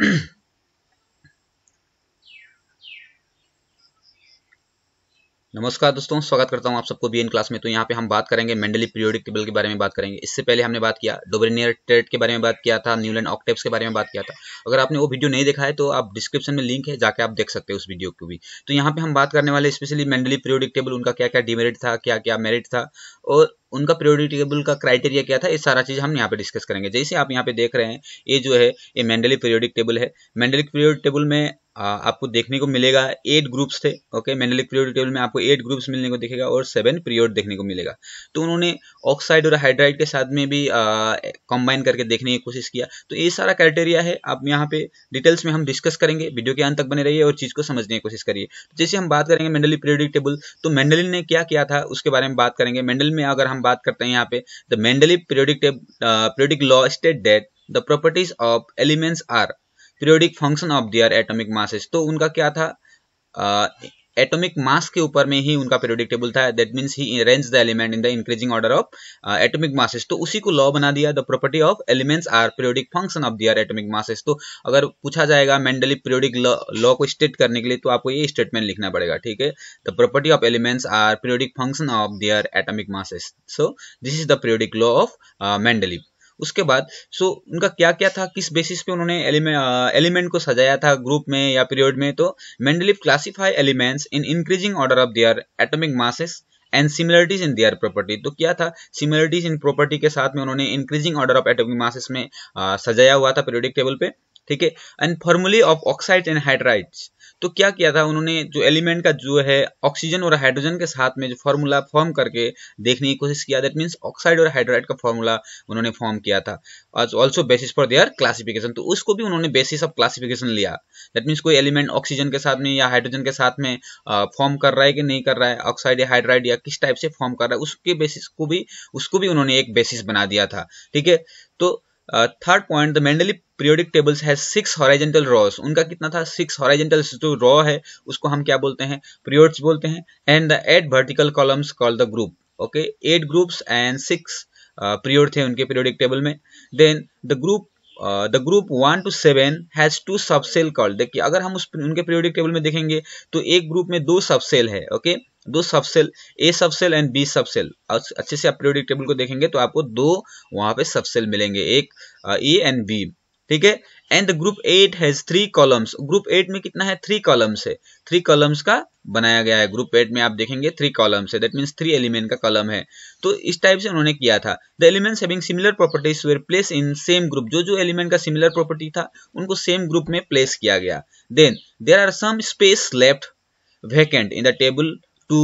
नमस्कार दोस्तों स्वागत करता हूं आप सबको बी एन क्लास में तो यहाँ पे हम बात करेंगे मेंडली पीरियोडिक टेबल के बारे में बात करेंगे इससे पहले हमने बात किया डोबरिनियर ट्रेड के बारे में बात किया था न्यूलैंड ऑक्टेप्स के बारे में बात किया था अगर आपने वो वीडियो नहीं देखा है तो आप डिस्क्रिप्शन में लिंक है जाके आप देख सकते हैं उस वीडियो को भी तो यहाँ पे हम बात करने वाले स्पेशली मेंडली पीरियोडिक टेबल उनका क्या क्या डिमेरिट था क्या क्या मेरिट था और उनका प्रियोरिटी टेबल का क्राइटेरिया क्या था ये सारा चीज हम यहाँ पे डिस्कस करेंगे जैसे आप यहाँ पे देख रहे हैं ये जो है ये मेंडली पीरियोडिक टेबल है मेंडलिक पीरियोडिक टेबल में आपको देखने को मिलेगा एट ग्रुप्स थे ओके मेंडलिक पीरियोडिक टेबल में आपको एट ग्रुप्स मिलने को दिखेगा और सेवन पीरियड देखने को मिलेगा तो उन्होंने ऑक्साइड और हाइड्राइड के साथ में भी कंबाइन करके देखने की कोशिश किया तो ये सारा क्राइटेरिया है आप यहाँ पे डिटेल्स में हम डिस्कस करेंगे वीडियो के अंत तक बने रहिए और चीज को समझने की कोशिश करिए जैसे हम बात करेंगे मेंडली पीरियोडिक टेबल तो मेंडलिन ने क्या किया था उसके बारे में बात करेंगे मेंडल में अगर हम हम बात करते हैं यहाँ पे the Mendeleev periodic periodic law state that the properties of elements are periodic function of their atomic masses तो उनका क्या था uh, एटॉमिक मास के ऊपर में ही उनका पीरियोडिक टेबल था that means he arrange the element in the increasing order of atomic masses तो उसी को लॉ बना दिया the property of elements are periodic function of their atomic masses तो अगर पूछा जाएगा मेंडली पीरियोडिक लॉ को स्टेट करने के लिए तो आपको ये स्टेटमेंट लिखना पड़ेगा ठीक है the property of elements are periodic function of their atomic masses so this is the periodic law of Mendeleev उसके बाद सो उनका क्या क्या था किस बेसिस पे उन्होंने एलिमेंट को सजाया था ग्रुप में या पीरियड में तो Mendeleev classified elements in increasing order of their atomic masses and similarities in their property तो क्या था सिमिलरिटीज इन प्रॉपर्टी के साथ में उन्होंने increasing order of atomic masses में आ, सजाया हुआ था पीरियोडिक टेबल पे ठीक है and formulae of oxide and hydrides तो क्या किया था उन्होंने जो एलिमेंट का जो है ऑक्सीजन और हाइड्रोजन के साथ में जो फॉर्मूला फॉर्म करके देखने की कोशिश किया दैट मीन्स ऑक्साइड और हाइड्राइड का फॉर्मूला उन्होंने फॉर्म किया था also basis for their classification तो उसको भी उन्होंने बेसिस ऑफ क्लासिफिकेशन लिया दैट मीन्स कोई एलिमेंट ऑक्सीजन के साथ में या हाइड्रोजन के साथ में फॉर्म कर रहा है कि नहीं कर रहा है ऑक्साइड या हाइड्राइड या किस टाइप से फॉर्म कर रहा है उसके बेसिस को भी उसको भी उन्होंने एक बेसिस बना दिया था ठीक है तो third point the Mendeleev periodic tables है सिक्स हॉराइजेंटल रॉस उनका कितना था सिक्स हॉराइजेंटल जो रॉ है उसको हम क्या बोलते हैं पीरियड्स बोलते हैं and the eight vertical columns call the group okay eight groups and six period थे उनके पीरियोडिक टेबल में then the group the group one two seven has two subshell called देखिए अगर हम उस उनके पीरियोडिक टेबल में देखेंगे तो एक ग्रुप में दो सबसेल है ओके दो दो subshell A subshell and B subshell अच्छे से आप पीरियोडिक टेबल को देखेंगे तो आपको दो वहां पे सबसेल मिलेंगे एक ए एंड बी ठीक है and the group eight has three columns group eight में कितना है थ्री कॉलम्स है थ्री कॉलम्स का बनाया गया है ग्रुप एट में आप देखेंगे थ्री कॉलम्स है दैट मीन्स थ्री एलिमेंट का कॉलम है तो इस टाइप से उन्होंने किया था the elements having similar properties were place in same group जो जो एलिमेंट का सिमिलर प्रॉपर्टी था उनको सेम ग्रुप में प्लेस किया गया then there are some space left vacant in the table to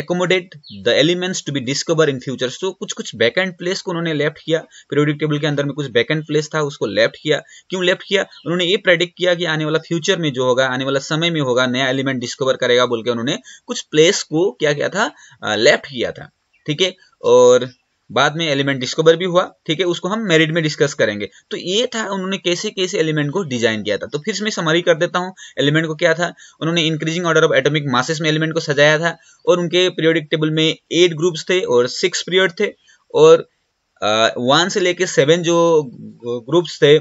accommodate the elements to be discover in future तो कुछ कुछ बैक एंड प्लेस को उन्होंने लेफ्ट किया पीरियोडिक टेबल के अंदर में कुछ बैक एंड प्लेस था उसको लेफ्ट किया क्यों लेफ्ट किया उन्होंने ये प्रेडिक्ट किया कि आने वाला फ्यूचर में जो होगा आने वाला समय में होगा नया एलिमेंट डिस्कवर करेगा बोल के उन्होंने कुछ प्लेस को क्या किया था लेफ्ट uh, किया था ठीक है और बाद में एलिमेंट डिस्कवर भी हुआ ठीक है उसको हम मेरिट में डिस्कस करेंगे तो ये था उन्होंने कैसे कैसे एलिमेंट को डिजाइन किया था तो फिर मैं समरी कर देता हूँ एलिमेंट को क्या था उन्होंने increasing order of atomic masses में एलिमेंट को सजाया था और उनके पीरियोडिक टेबल में एट ग्रुप्स थे और सिक्स पीरियड थे और वन से लेके सेवन जो ग्रुप्स थे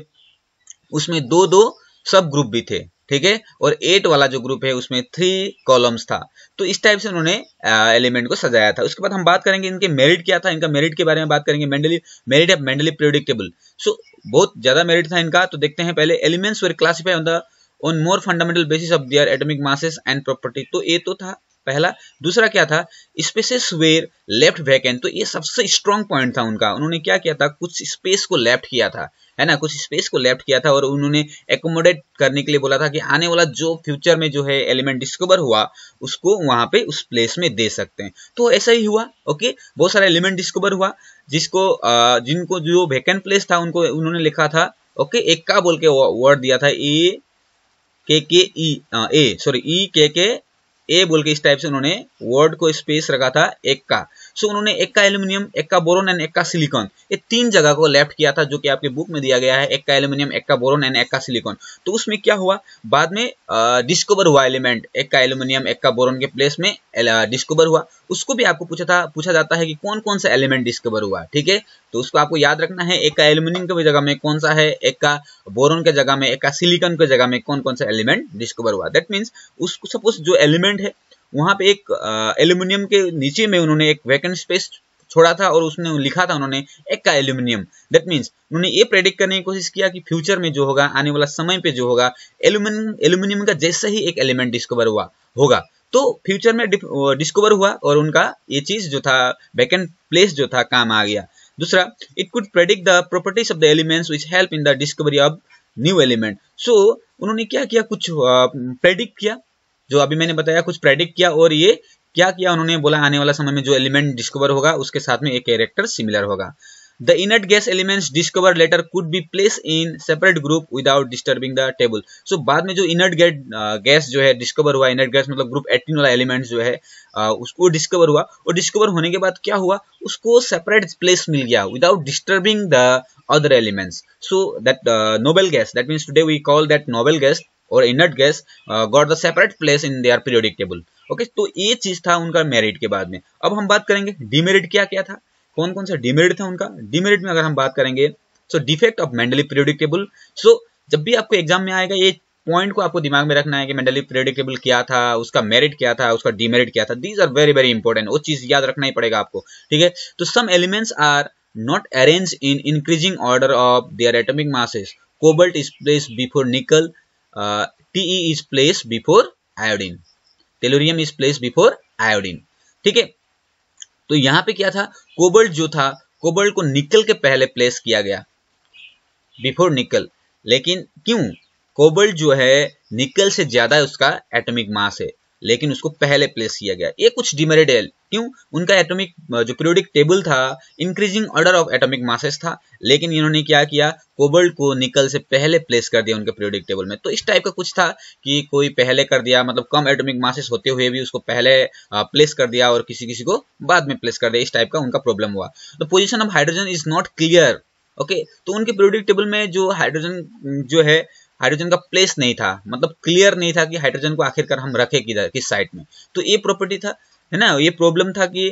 उसमें दो दो सब ग्रुप भी थे ठीक है और एट वाला जो ग्रुप है उसमें थ्री कॉलम्स था तो इस टाइप से उन्होंने एलिमेंट को सजाया था उसके बाद हम बात करेंगे इनके मेरिट क्या था इनका मेरिट के बारे में बात करेंगे Mendeleev merit of Mendeleev predictable so बहुत ज्यादा मेरिट था इनका तो देखते हैं पहले elements were classified on the on more fundamental basis of their atomic masses and property तो ये तो था पहला दूसरा क्या था स्पेसेस वेर लेफ्ट वैकेंट तो ये सबसे स्ट्रॉन्ग पॉइंट था उनका उन्होंने क्या किया था कुछ स्पेस को लेफ्ट किया था है ना कुछ स्पेस को लेफ्ट किया था और उन्होंने एकोमोडेट करने के लिए बोला था कि आने वाला जो फ्यूचर में जो है एलिमेंट डिस्कवर हुआ उसको वहां पे उस प्लेस में दे सकते हैं तो ऐसा ही हुआ ओके बहुत सारा एलिमेंट डिस्कवर हुआ जिसको जिनको जो वेकेंट प्लेस था उनको उन्होंने लिखा था ओके एक का बोल के वर्ड दिया था ए के के ई ए सॉरी ई के के ए बोल के इस टाइप से उन्होंने वर्ड को स्पेस रखा था एक का सो उन्होंने एक का एल्यूमिनियम एक का बोरोन एंड एक का सिलिकॉन ये तीन जगह को लेफ्ट किया था जो कि आपके बुक में दिया गया है एक का एल्यूमिनियम एक का बोरोन एंड एक का सिलिकॉन तो उसमें क्या हुआ बाद में डिस्कवर हुआ एलिमेंट एक का एल्यूमिनियम एक का बोरोन के प्लेस में डिस्कवर हुआ उसको भी आपको पूछा था पूछा जाता है कि कौन कौन सा एलिमेंट डिस्कवर हुआ ठीक है तो उसको आपको याद रखना है एक का एल्यूमिनियम की जगह में कौन सा है एक का बोरोन के जगह में एक का सिलिकॉन के जगह में कौन कौन सा एलिमेंट डिस्कवर हुआ दैट मीन्स उसको सपोज जो एलिमेंट है वहां पे एक एल्यूमिनियम के नीचे में उन्होंने एक वैकेंट स्पेस छोड़ा था और उसने लिखा था उन्होंने एक का एल्यूमिनियम दैट मीन्स उन्होंने ये प्रेडिक्ट करने की कोशिश किया कि फ्यूचर में जो होगा आने वाला समय पे जो होगा एल्यूमिनियम एल्यूमिनियम का जैसे ही एक एलिमेंट डिस्कवर हुआ होगा तो फ्यूचर में डिस्कवर हुआ और उनका ये चीज जो था वैकेंट प्लेस जो था काम आ गया दूसरा it could predict the properties of the elements which help in the discovery of new element so उन्होंने क्या किया कुछ प्रेडिक्ट किया जो अभी मैंने बताया कुछ प्रेडिक्ट किया और ये क्या किया उन्होंने बोला आने वाला समय में जो एलिमेंट डिस्कवर होगा उसके साथ में एक कैरेक्टर सिमिलर होगा the inert gas element discover later could be place in separate group without disturbing the table so बाद में जो इनट गेट गैस जो है डिस्कवर हुआ इनट गैस मतलब ग्रुप एटीन वाला एलिमेंट जो है उसको डिस्कवर हुआ और डिस्कवर होने के बाद क्या हुआ उसको सेपरेट प्लेस मिल गया without disturbing the other elements so that noble gas that means today we call that noble gas और inert gas got the separate place in their periodic table okay तो ये चीज था उनका मेरिट के बाद में अब हम बात करेंगे डिमेरिट क्या क्या था कौन कौन सा डिमेरिट था उनका डिमेरिट में अगर हम बात करेंगे so defect of Mendeleev periodic table so जब भी आपको एग्जाम में आएगा ये पॉइंट को आपको दिमाग में रखना है कि मेंडली प्रेडिक्टेबल क्या था उसका मेरिट क्या था उसका डिमेरिट क्या था these are very very important वो चीज याद रखना ही पड़ेगा आपको ठीक है तो some elements are not arrange in increasing order of their atomic masses cobalt is place before nickel T uh, TE is placed before iodine. Tellurium is place before iodine ठीक है तो यहां पे क्या था कोबल्ट जो था कोबल्ट को निकल के पहले प्लेस किया गया बिफोर निकल लेकिन क्यों कोबल्ट जो है निकल से ज्यादा उसका एटॉमिक मास है लेकिन उसको पहले प्लेस किया गया ये कुछ डिमेरिड क्यों उनका एटॉमिक जो पीरियोडिक टेबल था increasing order of atomic masses था लेकिन इन्होंने क्या किया कोबल्ट को निकल से पहले प्लेस कर दिया उनके पीरियोडिक टेबल में तो इस टाइप का कुछ था कि कोई पहले कर दिया मतलब कम एटॉमिक मासेस होते हुए भी उसको पहले प्लेस कर दिया और किसी किसी को बाद में प्लेस कर दिया इस टाइप का उनका प्रॉब्लम हुआ the position of hydrogen is not clear okay तो उनके पीरियोडिक टेबल में जो हाइड्रोजन जो है हाइड्रोजन का प्लेस नहीं था मतलब क्लियर नहीं था कि हाइड्रोजन को आखिरकार हम रखें किधर किस साइड में तो ये प्रॉपर्टी था है ना ये प्रॉब्लम था कि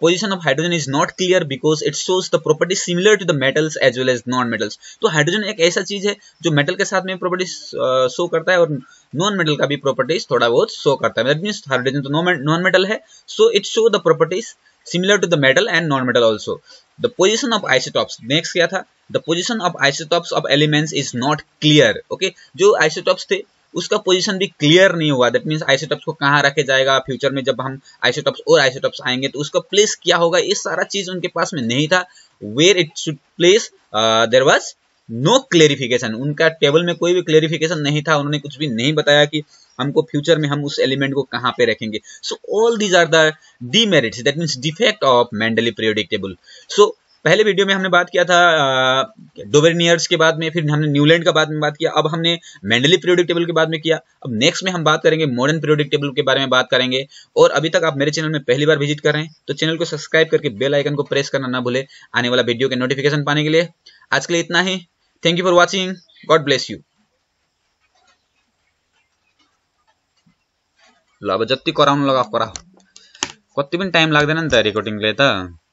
position of hydrogen is not clear because it shows the property similar to the metals as well as non metals तो हाइड्रोजन एक ऐसा चीज है जो मेटल के साथ में प्रॉपर्टी शो uh, करता है और नॉन मेटल का भी प्रॉपर्टीज थोड़ा बहुत शो करता है मीन्स हाइड्रोजन तो नॉन मेटल है so it show the properties similar to the metal and non metal also the position of isotopes next क्या था the position of isotopes of elements is not clear okay जो isotopes थे उसका position भी clear नहीं हुआ that means isotopes को कहाँ रखे जाएगा फ्यूचर में जब हम आइसोटॉप्स और आइसोटॉप्स आएंगे तो उसका प्लेस क्या होगा ये सारा चीज उनके पास में नहीं था where it should place there was no clarification उनका टेबल में कोई भी क्लेरिफिकेशन नहीं था उन्होंने कुछ भी नहीं बताया कि हमको फ्यूचर में हम उस एलिमेंट को कहां पे रखेंगे so all these are the demerits that means defect of Mendeleev periodic table so पहले वीडियो में हमने बात किया था डोवेनियर्स के बाद में फिर हमने न्यूलैंड का बाद में बात किया अब हमने मेंडली पीरियोडिक टेबल के बाद में किया अब नेक्स्ट में हम बात करेंगे मॉडर्न पीरियोडिक टेबल के बारे में बात करेंगे और अभी तक आप मेरे चैनल में पहली बार विजिट कर रहे हैं तो चैनल को सब्सक्राइब करके बेल आइकन को प्रेस करना ना भूले आने वाला वीडियो के नोटिफिकेशन पाने के लिए आज के लिए इतना ही Thank you for watching. God bless you. ल अब जति कराउनु लगाऊ कराऊ कति पनि टाइम लाग्दैन नि त रेकर्डिङले त